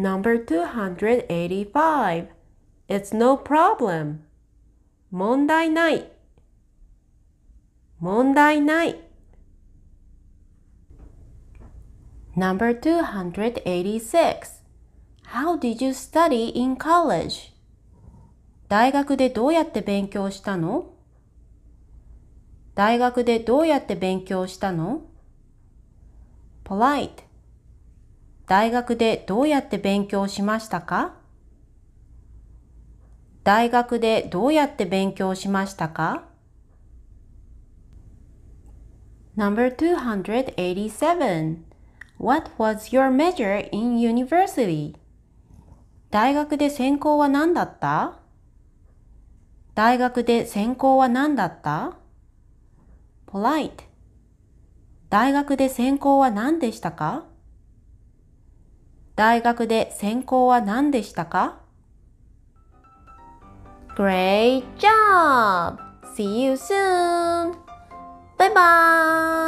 Number 285 It's no problem 問題ない問題ない Number 286 How did you study in college? 大学でどうやって勉強したの大学でどうやって勉強したの ?polite 大学でどうやって勉強しましたか大学でどうやって勉強しましたか Number 287 What was your major in university? 大学で専攻は何だった大学で専攻は何だった ?polite 大学で専攻は何でしたか大学で専攻は何でしたか Great job! See you soon! バイバーイ